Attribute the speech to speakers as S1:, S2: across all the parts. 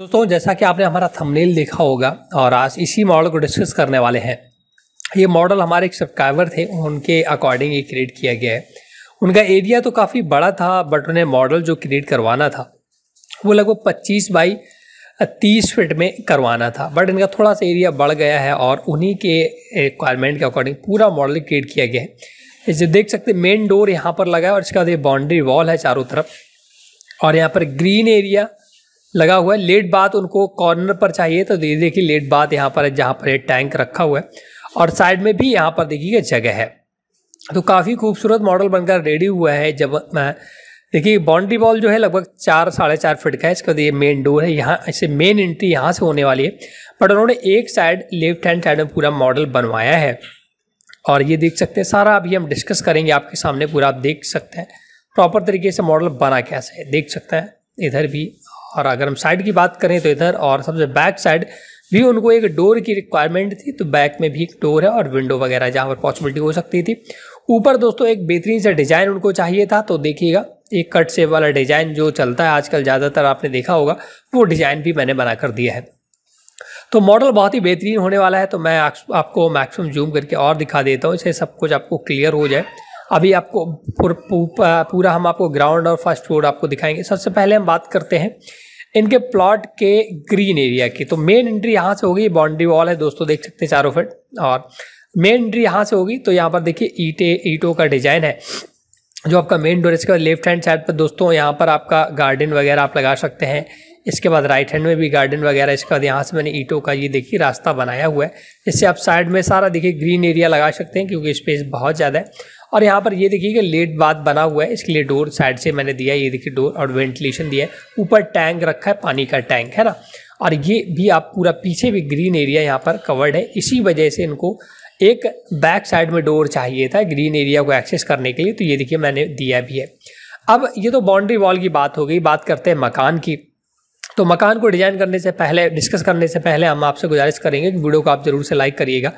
S1: दोस्तों जैसा कि आपने हमारा थंबनेल देखा होगा और आज इसी मॉडल को डिस्कस करने वाले हैं ये मॉडल हमारे एक सब्सक्राइबर थे उनके अकॉर्डिंग ये क्रिएट किया गया है उनका एरिया तो काफ़ी बड़ा था बट उन्हें मॉडल जो क्रिएट करवाना था वो लगभग पच्चीस बाई तीस फिट में करवाना था बट इनका थोड़ा सा एरिया बढ़ गया है और उन्हीं के रिक्वायरमेंट के अकॉर्डिंग पूरा मॉडल क्रिएट किया गया है जो देख सकते मेन डोर यहाँ पर लगा है और इसके बाद ये बाउंड्री वॉल है चारों तरफ और यहाँ पर ग्रीन एरिया लगा हुआ है लेट बात उनको कॉर्नर पर चाहिए तो ये देखिए लेट बात यहाँ पर है जहाँ पर एक टैंक रखा हुआ है और साइड में भी यहाँ पर देखिए जगह है तो काफ़ी खूबसूरत मॉडल बनकर रेडी हुआ है जब देखिए बाउंड्री वॉल जो है लगभग चार साढ़े चार फिट का है इसका ये मेन डोर है यहाँ इसे मेन एंट्री यहाँ से होने वाली है बट उन्होंने एक साइड लेफ्ट हैंड साइड में पूरा मॉडल बनवाया है और ये देख सकते हैं सारा अभी हम डिस्कस करेंगे आपके सामने पूरा आप देख सकते हैं प्रॉपर तरीके से मॉडल बना कैसे है देख सकते हैं इधर भी और अगर हम साइड की बात करें तो इधर और सबसे बैक साइड भी उनको एक डोर की रिक्वायरमेंट थी तो बैक में भी एक डोर है और विंडो वगैरह जहाँ पर पॉसिबिलिटी हो सकती थी ऊपर दोस्तों एक बेहतरीन सा डिज़ाइन उनको चाहिए था तो देखिएगा एक कट सेव वाला डिज़ाइन जो चलता है आजकल ज़्यादातर आपने देखा होगा वो डिज़ाइन भी मैंने बना कर दिया है तो मॉडल बहुत ही बेहतरीन होने वाला है तो मैं आपको मैक्सिमम जूम करके और दिखा देता हूँ इसे सब कुछ आपको क्लियर हो जाए अभी आपको पूरा हम आपको ग्राउंड और फर्स्ट फ्लोर आपको दिखाएंगे सबसे पहले हम बात करते हैं इनके प्लॉट के ग्रीन एरिया की तो मेन एंट्री यहाँ से होगी बाउंड्री वॉल है दोस्तों देख सकते हैं चारों फिट और मेन एंट्री यहाँ से होगी तो यहाँ पर देखिए ईटे ईटों का डिजाइन है जो आपका मेन डोर इसके बाद लेफ्ट हैंड साइड पर दोस्तों यहाँ पर आपका गार्डन वगैरह आप लगा सकते हैं इसके बाद राइट हैंड में भी गार्डन वगैरह इसके बाद यहाँ से मैंने ईटों का ये देखिए रास्ता बनाया हुआ है इससे आप साइड में सारा देखिए ग्रीन एरिया लगा सकते हैं क्योंकि स्पेस बहुत ज़्यादा है और यहाँ पर ये देखिए कि लेट बात बना हुआ है इसके लिए डोर साइड से मैंने दिया ये देखिए डोर और वेंटिलेशन दिया है ऊपर टैंक रखा है पानी का टैंक है ना और ये भी आप पूरा पीछे भी ग्रीन एरिया यहाँ पर कवर्ड है इसी वजह से इनको एक बैक साइड में डोर चाहिए था ग्रीन एरिया को एक्सेस करने के लिए तो ये देखिए मैंने दिया भी है अब ये तो बाउंड्री वॉल की बात हो गई बात करते हैं मकान की तो मकान को डिज़ाइन करने से पहले डिस्कस करने से पहले हम आपसे गुजारिश करेंगे कि वीडियो को आप ज़रूर से लाइक करिएगा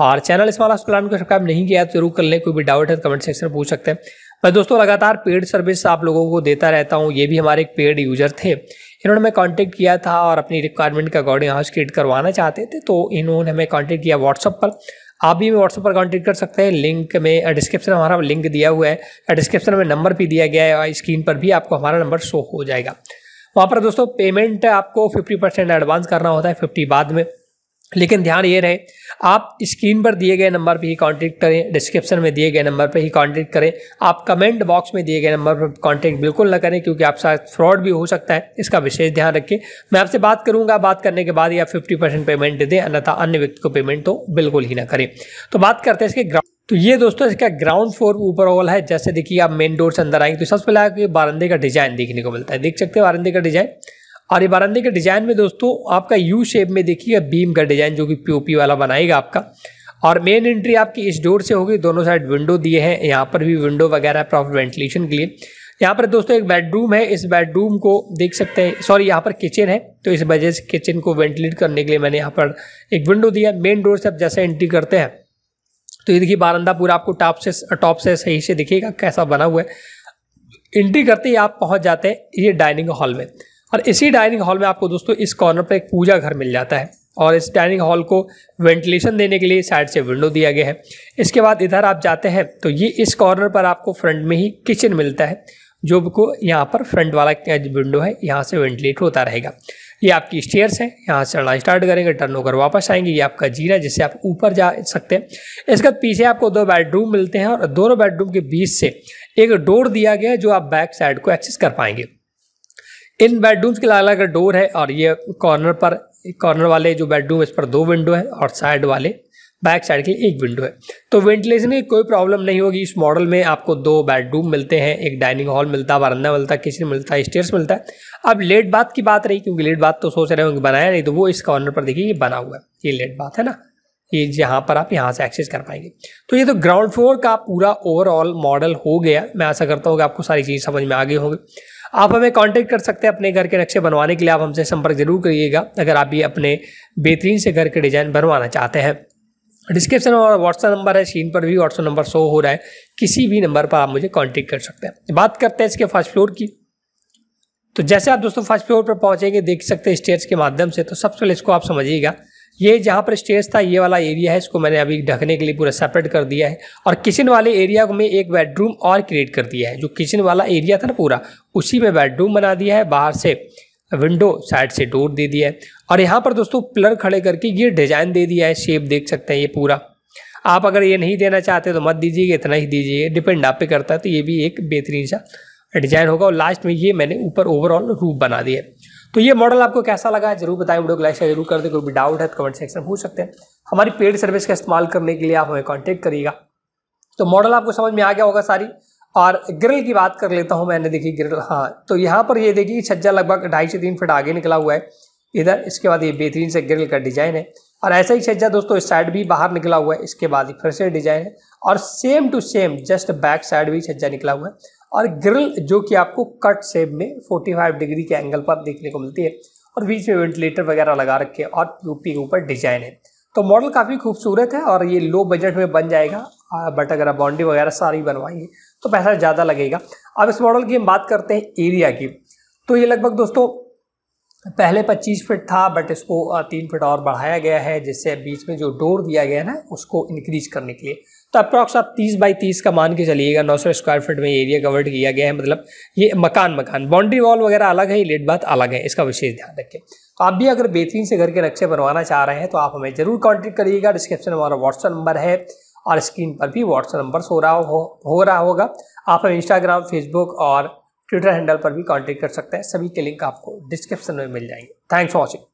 S1: और चैनल इस वाला प्लान को सब्सक्राइब नहीं किया तो जरूर कर लें कोई भी डाउट है तो कमेंट सेक्शन में पूछ सकते हैं मैं दोस्तों लगातार पेड सर्विस आप लोगों को देता रहता हूँ ये भी हमारे एक पेड यूजर थे इन्होंने हमें कांटेक्ट किया था और अपनी रिक्वायरमेंट के अकॉर्डिंग हाउस क्रिएट करवाना चाहते थे तो इन्होंने हमें कांटेक्ट किया व्हाट्सअप पर आप भी हमें व्हाट्सअप पर कांटेक्ट कर सकते हैं लिंक में डिस्क्रिप्शन हमारा लिंक दिया हुआ है डिस्क्रिप्शन में नंबर भी दिया गया है और स्क्रीन पर भी आपको हमारा नंबर शो हो जाएगा वहाँ पर दोस्तों पेमेंट आपको फिफ्टी परसेंट एडवांस करना होता है फिफ्टी बाद में लेकिन ध्यान ये रहे आप स्क्रीन पर दिए गए नंबर पर ही कांटेक्ट करें डिस्क्रिप्शन में दिए गए नंबर पर ही कांटेक्ट करें आप कमेंट बॉक्स में दिए गए नंबर पर कांटेक्ट बिल्कुल ना करें क्योंकि आप साथ फ्रॉड भी हो सकता है इसका विशेष ध्यान रखें मैं आपसे बात करूंगा बात करने के बाद ही आप फिफ्टी पेमेंट दें अन्यथा अन्य व्यक्ति को पेमेंट तो बिल्कुल ही ना करें तो बात करते हैं इसके ग्राउंड तो ये दोस्तों इसका ग्राउंड फ्लोर ऑल है जैसे देखिए आप मेन डोर से अंदर आएंगे तो सबसे पहले आपको बारंदे का डिजाइन देखने को मिलता है देख सकते हैं बारंदे का डिजाइन और ये बरंदे के डिज़ाइन में दोस्तों आपका यू शेप में देखिएगा बीम का डिज़ाइन जो कि पीओपी वाला बनाएगा आपका और मेन एंट्री आपकी इस डोर से होगी दोनों साइड विंडो दिए हैं यहाँ पर भी विंडो वगैरह प्रॉपर वेंटिलेशन के लिए यहाँ पर दोस्तों एक बेडरूम है इस बेडरूम को देख सकते हैं सॉरी यहाँ पर किचन है तो इस वजह से किचन को वेंटिलेट करने के लिए मैंने यहाँ पर एक विंडो दिया मेन डोर से आप जैसे एंट्री करते हैं तो ये देखिए बारंदा पूरा आपको टॉप से टॉप से सही से दिखेगा कैसा बना हुआ है एंट्री करते ही आप पहुँच जाते हैं ये डाइनिंग हॉल में और इसी डाइनिंग हॉल में आपको दोस्तों इस कॉर्नर पर एक पूजा घर मिल जाता है और इस डाइनिंग हॉल को वेंटिलेशन देने के लिए साइड से विंडो दिया गया है इसके बाद इधर आप जाते हैं तो ये इस कॉर्नर पर आपको फ्रंट में ही किचन मिलता है जो को यहाँ पर फ्रंट वाला विंडो है यहाँ से वेंटिलेट होता रहेगा ये आपकी स्टेयर्स है यहाँ से चढ़ना स्टार्ट करेंगे टर्न होकर वापस आएंगे ये आपका जीरा जिससे आप ऊपर जा सकते हैं इसके बाद पीछे आपको दो बेडरूम मिलते हैं और दोनों बेडरूम के बीच से एक डोर दिया गया है जो आप बैक साइड को एक्सेस कर पाएंगे इन बेडरूम्स के अलग अलग डोर है और ये कॉर्नर पर कॉर्नर वाले जो बेडरूम इस पर दो विंडो है और साइड वाले बैक साइड के लिए एक विंडो है तो वेंटिलेशन की कोई प्रॉब्लम नहीं होगी इस मॉडल में आपको दो बेडरूम मिलते हैं एक डाइनिंग हॉल मिलता है बरंदा मिलता है किचन मिलता है स्टेयर्स मिलता है अब लेट बात की बात रही क्योंकि लेट बात तो सोच रहे होंगे बनाया नहीं तो वो इस कॉर्नर पर देखिए ये बना हुआ है ये लेट बात है ना ये जहाँ पर आप यहाँ से एक्सेस कर पाएंगे तो ये तो ग्राउंड फ्लोर का पूरा ओवरऑल मॉडल हो गया मैं ऐसा करता हूँ कि आपको सारी चीज़ समझ में आ गई होगी आप हमें कांटेक्ट कर सकते हैं अपने घर के नक्शे बनवाने के लिए आप हमसे संपर्क जरूर करिएगा अगर आप ये अपने बेहतरीन से घर के डिज़ाइन बनवाना चाहते हैं डिस्क्रिप्शन में और व्हाट्सअप नंबर है स्क्रीन पर भी व्हाट्सअप नंबर शो हो रहा है किसी भी नंबर पर आप मुझे कॉन्टेक्ट कर सकते हैं बात करते हैं इसके फर्स्ट फ्लोर की तो जैसे आप दोस्तों फर्स्ट फ्लोर पर पहुंचेंगे देख सकते हैं स्टेयर्स के माध्यम से तो सबसे पहले इसको आप समझिएगा ये जहाँ पर स्टेज था ये वाला एरिया है इसको मैंने अभी ढकने के लिए पूरा सेपरेट कर दिया है और किचन वाले एरिया में एक बेडरूम और क्रिएट कर दिया है जो किचन वाला एरिया था ना पूरा उसी में बेडरूम बना दिया है बाहर से विंडो साइड से डोर दे दिया है और यहाँ पर दोस्तों पिलर खड़े करके ये डिज़ाइन दे दिया है शेप देख सकते हैं ये पूरा आप अगर ये नहीं देना चाहते तो मत दीजिए इतना ही दीजिए डिपेंड आप पे करता है तो ये भी एक बेहतरीन सा डिज़ाइन होगा और लास्ट में ये मैंने ऊपर ओवरऑल रूप बना दिया है तो ये मॉडल आपको कैसा लगा है जरूर बताएं वीडियो को लाइक शेयर जरूर कर दें कोई भी डाउट है तो कमेंट सेक्शन में पूछ सकते हैं हमारी पेड सर्विस का इस्तेमाल करने के लिए आप हमें कॉन्टेक्ट करिएगा तो मॉडल आपको समझ में आ गया होगा सारी और ग्रिल की बात कर लेता हूँ मैंने देखी ग्रिल हाँ तो यहाँ पर ये देखिए छज्जा लगभग ढाई से तीन फिट आगे निकला हुआ है इधर इसके बाद ये बेहतरीन से ग्रिल का डिजाइन है और ऐसा ही छज्जा दोस्तों इस साइड भी बाहर निकला हुआ है इसके बाद ही फिर से डिजाइन है और same to same just back side भी छज्जा निकला हुआ है और ग्रिल जो कि आपको कट सेप में 45 डिग्री के एंगल पर देखने को मिलती है और बीच में वेंटिलेटर वगैरह लगा रखे और पी के ऊपर डिजाइन है तो मॉडल काफ़ी खूबसूरत है और ये लो बजट में बन जाएगा बट अगर आप बाउंड्री वगैरह सारी बनवाएंगे तो पैसा ज़्यादा लगेगा अब इस मॉडल की हम बात करते हैं एरिया की तो ये लगभग दोस्तों पहले 25 फिट था बट इसको तीन फिट और बढ़ाया गया है जिससे बीच में जो डोर दिया गया है ना उसको इंक्रीज करने के लिए तो अप्रॉक्स आप 30 बाई 30 का मान के चलिएगा 900 स्क्वायर फीट में एरिया कवर्ड किया गया है मतलब ये मकान मकान बाउंड्री वॉल वगैरह अलग है ये लेट बात अलग है इसका विशेष ध्यान रखें तो आप भी अगर बेहतरीन से घर के नक्शे बनवाना चाह रहे हैं तो आप हमें ज़रूर कॉन्टेक्ट करिएगा डिस्क्रिप्शन हमारा व्हाट्सअप नंबर है और स्क्रीन पर भी व्हाट्सअप नंबर हो रहा हो, हो रहा होगा आप हमें इंस्टाग्राम फेसबुक और ट्विटर हैंडल पर भी कॉन्टेक्ट कर सकते हैं सभी के लिंक आपको डिस्क्रिप्शन में मिल जाएंगे थैंक्स फॉर वॉचिंग